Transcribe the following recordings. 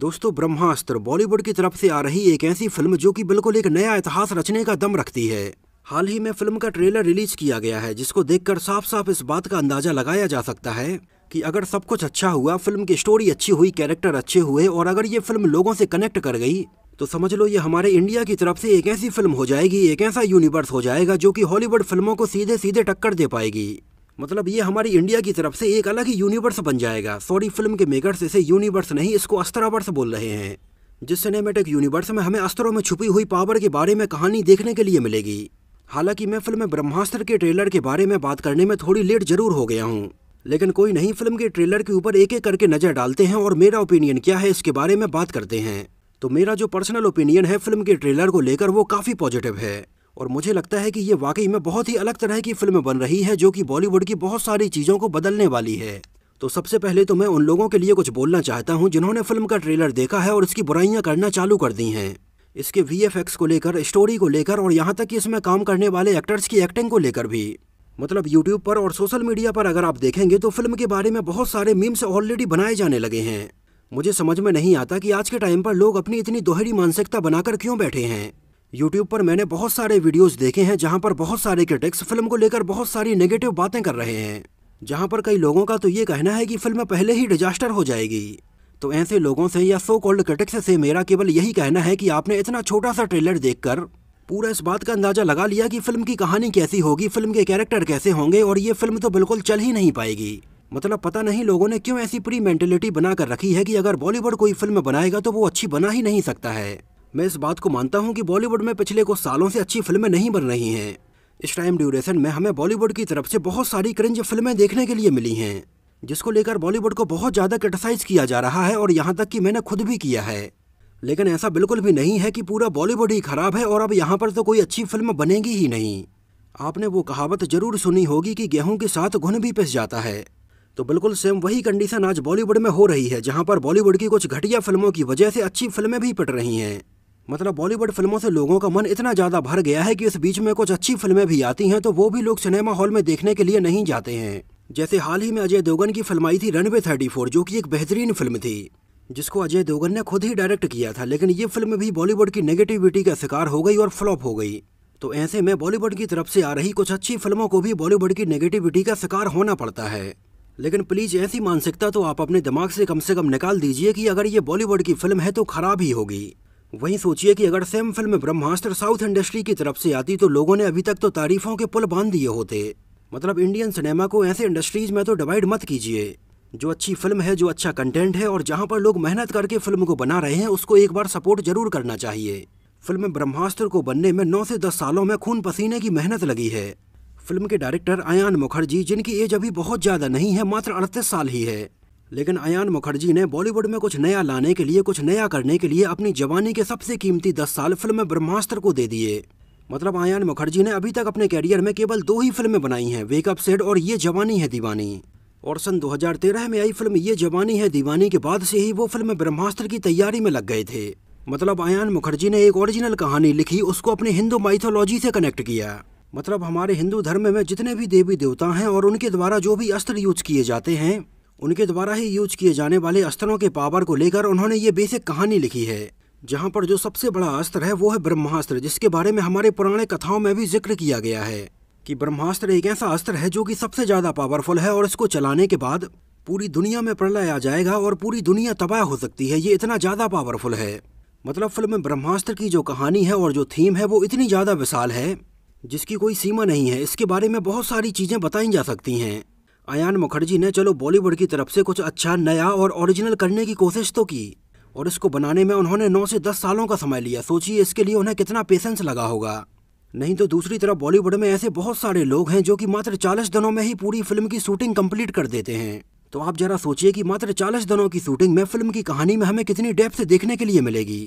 दोस्तों ब्रह्मास्त्र बॉलीवुड की तरफ से आ रही एक ऐसी फिल्म जो कि बिल्कुल एक नया इतिहास रचने का दम रखती है हाल ही में फिल्म का ट्रेलर रिलीज किया गया है जिसको देखकर साफ साफ इस बात का अंदाजा लगाया जा सकता है कि अगर सब कुछ अच्छा हुआ फिल्म की स्टोरी अच्छी हुई कैरेक्टर अच्छे हुए और अगर ये फिल्म लोगों से कनेक्ट कर गई तो समझ लो ये हमारे इंडिया की तरफ से एक ऐसी फिल्म हो जाएगी एक ऐसा यूनिवर्स हो जाएगा जो कि हॉलीवुड फिल्मों को सीधे सीधे टक्कर दे पाएगी मतलब ये हमारी इंडिया की तरफ से एक अलग ही यूनिवर्स बन जाएगा सॉरी फिल्म के मेकर्स इसे यूनिवर्स नहीं इसको अस्त्रावर्स बोल रहे हैं जिस सिनेमेटिक यूनिवर्स में हमें अस्त्रों में छुपी हुई पावर के बारे में कहानी देखने के लिए मिलेगी हालांकि मैं फिल्म ब्रह्मास्त्र के ट्रेलर के बारे में बात करने में थोड़ी लेट जरूर हो गया हूँ लेकिन कोई नहीं फिल्म के ट्रेलर के ऊपर एक एक करके नज़र डालते हैं और मेरा ओपिनियन क्या है इसके बारे में बात करते हैं तो मेरा जो पर्सनल ओपिनियन है फिल्म के ट्रेलर को लेकर वो काफ़ी पॉजिटिव है और मुझे लगता है कि ये वाकई में बहुत ही अलग तरह की फिल्म बन रही है जो कि बॉलीवुड की बहुत सारी चीज़ों को बदलने वाली है तो सबसे पहले तो मैं उन लोगों के लिए कुछ बोलना चाहता हूँ जिन्होंने फिल्म का ट्रेलर देखा है और इसकी बुराइयाँ करना चालू कर दी हैं इसके वी को लेकर स्टोरी को लेकर और यहाँ तक कि इसमें काम करने वाले एक्टर्स की एक्टिंग को लेकर भी मतलब यूट्यूब पर और सोशल मीडिया पर अगर आप देखेंगे तो फिल्म के बारे में बहुत सारे मीम्स ऑलरेडी बनाए जाने लगे हैं मुझे समझ में नहीं आता कि आज के टाइम पर लोग अपनी इतनी दोहरी मानसिकता बनाकर क्यों बैठे हैं यूट्यूब पर मैंने बहुत सारे वीडियोस देखे हैं जहां पर बहुत सारे क्रिटिक्स फिल्म को लेकर बहुत सारी नेगेटिव बातें कर रहे हैं जहां पर कई लोगों का तो ये कहना है कि फिल्म पहले ही डिजास्टर हो जाएगी तो ऐसे लोगों से या सो कॉल्ड क्रिटिक्स से मेरा केवल यही कहना है कि आपने इतना छोटा सा ट्रेलर देखकर पूरा इस बात का अंदाजा लगा लिया कि फिल्म की कहानी कैसी होगी फिल्म के कैरेक्टर कैसे होंगे और ये फिल्म तो बिल्कुल चल ही नहीं पाएगी मतलब पता नहीं लोगों ने क्यों ऐसी प्री मेंटेलिटी बनाकर रखी है कि अगर बॉलीवुड कोई फिल्म बनाएगा तो वो अच्छी बना ही नहीं सकता है मैं इस बात को मानता हूँ कि बॉलीवुड में पिछले कुछ सालों से अच्छी फिल्में नहीं बन रही हैं इस टाइम ड्यूरेशन में हमें बॉलीवुड की तरफ से बहुत सारी क्रिंज फिल्में देखने के लिए मिली हैं जिसको लेकर बॉलीवुड को बहुत ज़्यादा क्रिटिसाइज किया जा रहा है और यहाँ तक कि मैंने खुद भी किया है लेकिन ऐसा बिल्कुल भी नहीं है कि पूरा बॉलीवुड ही खराब है और अब यहाँ पर तो कोई अच्छी फिल्म बनेगी ही नहीं आपने वो कहावत जरूर सुनी होगी कि गेहूं के साथ घुन भी पिस जाता है तो बिल्कुल सेम वही कंडीशन आज बॉलीवुड में हो रही है जहां पर बॉलीवुड की कुछ घटिया फिल्मों की वजह से अच्छी फिल्में भी पिट रही हैं मतलब बॉलीवुड फिल्मों से लोगों का मन इतना ज़्यादा भर गया है कि इस बीच में कुछ अच्छी फिल्में भी आती हैं तो वो भी लोग सिनेमा हॉल में देखने के लिए नहीं जाते हैं जैसे हाल ही में अजय देवगन की फिल्म आई थी रनवे थर्टी फोर जो कि एक बेहतरीन फिल्म थी जिसको अजय देवगन ने खुद ही डायरेक्ट किया था लेकिन ये फिल्म भी बॉलीवुड की नेगेटिविटी का शिकार हो गई और फ्लॉप हो गई तो ऐसे में बॉलीवुड की तरफ से आ रही कुछ अच्छी फिल्मों को भी बॉलीवुड की नेगेटिविटी का शिकार होना पड़ता है लेकिन प्लीज ऐसी मानसिकता तो आप अपने दिमाग से कम से कम निकाल दीजिए कि अगर ये बॉलीवुड की फिल्म है तो खराब ही होगी वहीं सोचिए कि अगर same film Brahmastra south industry की तरफ से आती तो लोगों ने अभी तक तो तारीफों के पुल बांध दिए होते मतलब इंडियन सिनेमा को ऐसे इंडस्ट्रीज में तो डिवाइड मत कीजिए जो अच्छी फिल्म है जो अच्छा कंटेंट है और जहाँ पर लोग मेहनत करके फिल्म को बना रहे हैं उसको एक बार सपोर्ट जरूर करना चाहिए फिल्म ब्रह्मास्त्र को बनने में नौ से दस सालों में खून पसीने की मेहनत लगी है फिल्म के डायरेक्टर आयान मुखर्जी जिनकी एज अभी बहुत ज़्यादा नहीं है मात्र अड़तीस साल ही है लेकिन अयान मुखर्जी ने बॉलीवुड में कुछ नया लाने के लिए कुछ नया करने के लिए अपनी जवानी के सबसे कीमती दस साल फिल्म ब्रह्मास्त्र को दे दिए मतलब आयान मुखर्जी ने अभी तक अपने कैरियर में केवल दो ही फिल्में बनाई हैं वेकअप सेड और ये जवानी है दीवानी और सन 2013 में आई फिल्म ये जवानी है दीवानी के बाद से ही वो फिल्म ब्रह्मास्त्र की तैयारी में लग गए थे मतलब आयान मुखर्जी ने एक ओरिजिनल कहानी लिखी उसको अपने हिंदू माइथोलॉजी से कनेक्ट किया मतलब हमारे हिंदू धर्म में जितने भी देवी देवता हैं और उनके द्वारा जो भी अस्त्र यूज किए जाते हैं उनके द्वारा ही यूज किए जाने वाले अस्त्रों के पावर को लेकर उन्होंने ये बेसिक कहानी लिखी है जहाँ पर जो सबसे बड़ा अस्त्र है वो है ब्रह्मास्त्र जिसके बारे में हमारे पुराने कथाओं में भी जिक्र किया गया है कि ब्रह्मास्त्र एक ऐसा अस्त्र है जो कि सबसे ज्यादा पावरफुल है और इसको चलाने के बाद पूरी दुनिया में प्रलय आ जाएगा और पूरी दुनिया तबाह हो सकती है ये इतना ज्यादा पावरफुल है मतलब फिल्म ब्रह्मास्त्र की जो कहानी है और जो थीम है वो इतनी ज्यादा विशाल है जिसकी कोई सीमा नहीं है इसके बारे में बहुत सारी चीजें बताई जा सकती हैं अयान मुखर्जी ने चलो बॉलीवुड की तरफ से कुछ अच्छा नया और ओरिजिनल करने की कोशिश तो की और इसको बनाने में उन्होंने नौ से दस सालों का समय लिया सोचिए इसके लिए उन्हें कितना पेशेंस लगा होगा नहीं तो दूसरी तरफ बॉलीवुड में ऐसे बहुत सारे लोग हैं जो कि मात्र चालीस दिनों में ही पूरी फिल्म की शूटिंग कंप्लीट कर देते हैं तो आप जरा सोचिए कि मात्र चालीस दिनों की शूटिंग में फिल्म की कहानी में हमें कितनी डेप्थ देखने के लिए मिलेगी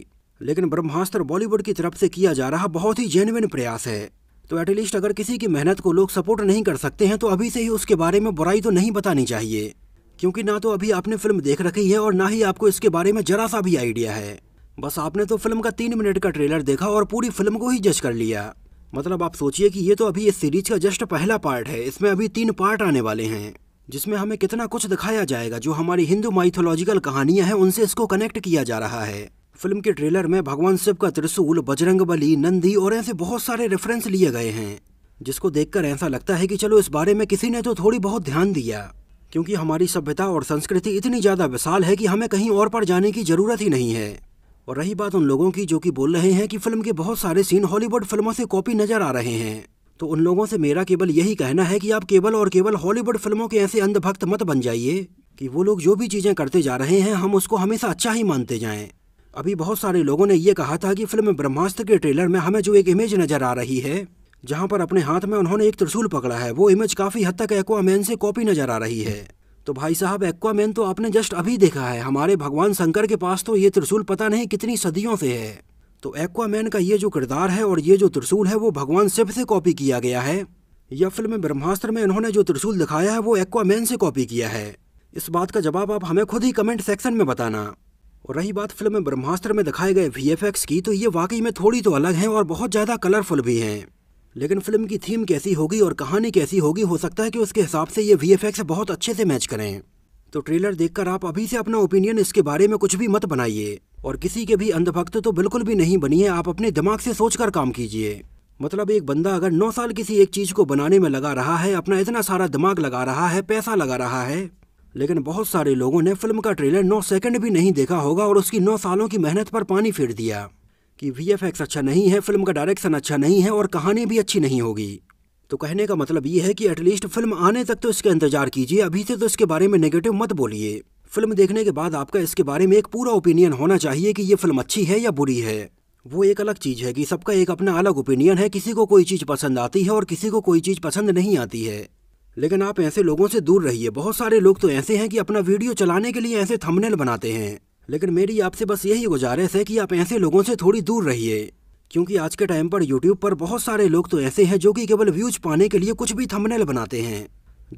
लेकिन ब्रह्मास्त्र बॉलीवुड की तरफ से किया जा रहा बहुत ही जेनुइन प्रयास है तो एटलीस्ट अगर किसी की मेहनत को लोग सपोर्ट नहीं कर सकते हैं तो अभी से ही उसके बारे में बुराई तो नहीं बतानी चाहिए क्योंकि ना तो अभी आपने फिल्म देख रखी है और ना ही आपको इसके बारे में जरा सा भी आइडिया है बस आपने तो फिल्म का तीन मिनट का ट्रेलर देखा और पूरी फिल्म को ही जज कर लिया मतलब आप सोचिए कि ये तो अभी इस सीरीज का जस्ट पहला पार्ट है इसमें अभी तीन पार्ट आने वाले हैं जिसमें हमें कितना कुछ दिखाया जाएगा जो हमारी हिंदू माइथोलॉजिकल कहानियां हैं उनसे इसको कनेक्ट किया जा रहा है फिल्म के ट्रेलर में भगवान शिव का त्रिशूल बजरंग बली नंदी और ऐसे बहुत सारे रेफरेंस लिए गए हैं जिसको देखकर ऐसा लगता है कि चलो इस बारे में किसी ने तो थोड़ी बहुत ध्यान दिया क्योंकि हमारी सभ्यता और संस्कृति इतनी ज़्यादा विशाल है कि हमें कहीं और पर जाने की ज़रूरत ही नहीं है और रही बात उन लोगों की जो कि बोल रहे हैं कि फिल्म के बहुत सारे सीन हॉलीवुड फिल्मों से कॉपी नज़र आ रहे हैं तो उन लोगों से मेरा केवल यही कहना है कि आप केवल और केवल हॉलीवुड फिल्मों के ऐसे अंधभक्त मत बन जाइए कि वो लोग जो भी चीज़ें करते जा रहे हैं हम उसको हमेशा अच्छा ही मानते जाएं अभी बहुत सारे लोगों ने यह कहा था कि फिल्म ब्रह्मास्त्र के ट्रेलर में हमें जो एक इमेज नजर आ रही है जहां पर अपने हाथ में उन्होंने एक त्रिशूल पकड़ा है वो इमेज काफी हद तक एक्वामैन से कॉपी नजर आ रही है तो भाई साहब एक्वामैन तो आपने जस्ट अभी देखा है हमारे भगवान शंकर के पास तो ये त्रिशूल पता नहीं कितनी सदियों से है तो एक्वामैन का ये जो किरदार है और ये जो त्रिशूल है वो भगवान शिव से कॉपी किया गया है यह फिल्म ब्रह्मास्त्र में इन्होंने जो त्रिशूल दिखाया है वो एक्वामैन से कॉपी किया है इस बात का जवाब आप हमें खुद ही कमेंट सेक्शन में बताना और रही बात फिल्म में ब्रह्मास्त्र में दिखाए गए वी की तो ये वाकई में थोड़ी तो अलग हैं और बहुत ज़्यादा कलरफुल भी हैं लेकिन फिल्म की थीम कैसी होगी और कहानी कैसी होगी हो सकता है कि उसके हिसाब से ये वी बहुत अच्छे से मैच करें तो ट्रेलर देखकर आप अभी से अपना ओपिनियन इसके बारे में कुछ भी मत बनाइए और किसी के भी अंधभक्त तो बिल्कुल भी नहीं बनिए आप अपने दिमाग से सोचकर काम कीजिए मतलब एक बंदा अगर नौ साल किसी एक चीज़ को बनाने में लगा रहा है अपना इतना सारा दिमाग लगा रहा है पैसा लगा रहा है लेकिन बहुत सारे लोगों ने फिल्म का ट्रेलर 9 सेकंड भी नहीं देखा होगा और उसकी 9 सालों की मेहनत पर पानी फेर दिया कि वी अच्छा नहीं है फिल्म का डायरेक्शन अच्छा नहीं है और कहानी भी अच्छी नहीं होगी तो कहने का मतलब ये है कि एटलीस्ट फिल्म आने तक तो इसका इंतजार कीजिए अभी से तो इसके बारे में नेगेटिव मत बोलिए फिल्म देखने के बाद आपका इसके बारे में एक पूरा ओपिनियन होना चाहिए कि ये फिल्म अच्छी है या बुरी है वो एक अलग चीज़ है कि सबका एक अपना अलग ओपिनियन है किसी को कोई चीज़ पसंद आती है और किसी को कोई चीज़ पसंद नहीं आती है लेकिन आप ऐसे लोगों से दूर रहिए बहुत सारे लोग तो ऐसे हैं कि अपना वीडियो चलाने के लिए ऐसे थंबनेल बनाते हैं लेकिन मेरी आपसे बस यही गुजारिश है कि आप ऐसे लोगों से थोड़ी दूर रहिए क्योंकि आज के टाइम पर यूट्यूब पर बहुत सारे लोग तो ऐसे हैं जो कि केवल व्यूज पाने के लिए कुछ भी थमनेल बनाते हैं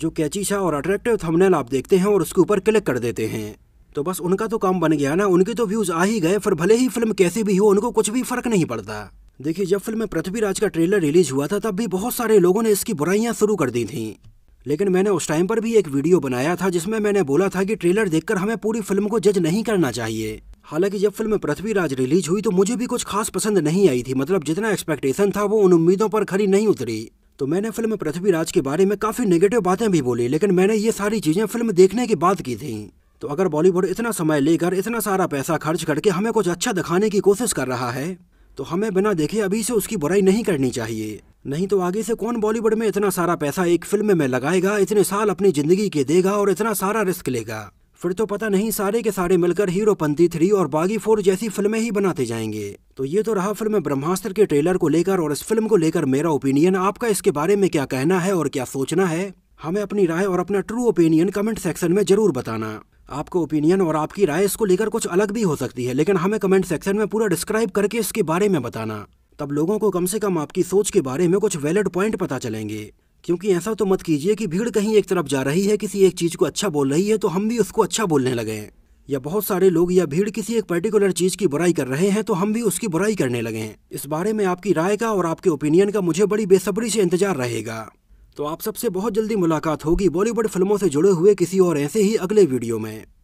जो कैची सा और अट्रैक्टिव थमनेल आप देखते हैं और उसके ऊपर क्लिक कर देते हैं तो बस उनका तो काम बन गया ना उनके तो व्यूज आ ही गए फिर भले ही फिल्म कैसी भी हो उनको कुछ भी फर्क नहीं पड़ता देखिए जब फिल्म पृथ्वीराज का ट्रेलर रिलीज हुआ था तब भी बहुत सारे लोगों ने इसकी बुराइयां शुरू कर दी थीं लेकिन मैंने उस टाइम पर भी एक वीडियो बनाया था जिसमें मैंने बोला था कि ट्रेलर देखकर हमें पूरी फिल्म को जज नहीं करना चाहिए हालांकि जब फिल्म पृथ्वीराज रिलीज हुई तो मुझे भी कुछ खास पसंद नहीं आई थी मतलब जितना एक्सपेक्टेशन था वो उन उम्मीदों पर खरी नहीं उतरी तो मैंने फिल्म पृथ्वीराज के बारे में काफी नेगेटिव बातें भी बोली लेकिन मैंने ये सारी चीजें फिल्म देखने के बाद की थी तो अगर बॉलीवुड इतना समय लेकर इतना सारा पैसा खर्च करके हमें कुछ अच्छा दिखाने की कोशिश कर रहा है तो हमें बिना देखे अभी से उसकी बुराई नहीं करनी चाहिए नहीं तो आगे से कौन बॉलीवुड में इतना सारा पैसा एक फिल्म में लगाएगा इतने साल अपनी जिंदगी के देगा और इतना सारा रिस्क लेगा फिर तो पता नहीं सारे के सारे मिलकर हीरो पंथी थ्री और बागी फोर जैसी फिल्में ही बनाते जाएंगे तो ये तो रहा फिल्म ब्रह्मास्त्र के ट्रेलर को लेकर और इस फिल्म को लेकर मेरा ओपिनियन आपका इसके बारे में क्या कहना है और क्या सोचना है हमें अपनी राय और अपना ट्रू ओपिनियन कमेंट सेक्शन में जरूर बताना आपको ओपिनियन और आपकी राय इसको लेकर कुछ अलग भी हो सकती है लेकिन हमें कमेंट सेक्शन में पूरा डिस्क्राइब करके इसके बारे में बताना तब लोगों को कम से कम आपकी सोच के बारे में कुछ वैलिड पॉइंट पता चलेंगे क्योंकि ऐसा तो मत कीजिए कि भीड़ कहीं एक तरफ जा रही है किसी एक चीज़ को अच्छा बोल रही है तो हम भी उसको अच्छा बोलने लगे या बहुत सारे लोग या भीड़ किसी एक पर्टिकुलर चीज़ की बुराई कर रहे हैं तो हम भी उसकी बुराई करने लगे इस बारे में आपकी राय का और आपके ओपिनियन का मुझे बड़ी बेसब्री से इंतजार रहेगा तो आप सबसे बहुत जल्दी मुलाकात होगी बॉलीवुड फिल्मों से जुड़े हुए किसी और ऐसे ही अगले वीडियो में